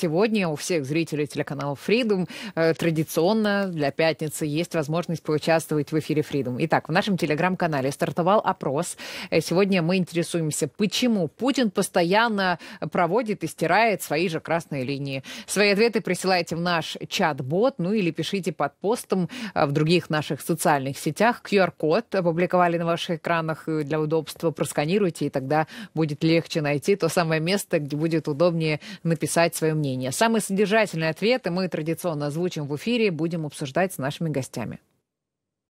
Сегодня у всех зрителей телеканала Freedom э, традиционно для пятницы есть возможность поучаствовать в эфире Freedom. Итак, в нашем телеграм-канале стартовал опрос. Э, сегодня мы интересуемся, почему Путин постоянно проводит и стирает свои же красные линии. Свои ответы присылайте в наш чат-бот, ну или пишите под постом э, в других наших социальных сетях. QR-код опубликовали на ваших экранах э, для удобства. Просканируйте, и тогда будет легче найти то самое место, где будет удобнее написать свое мнение мнения. Самые содержательные ответы мы традиционно озвучим в эфире и будем обсуждать с нашими гостями.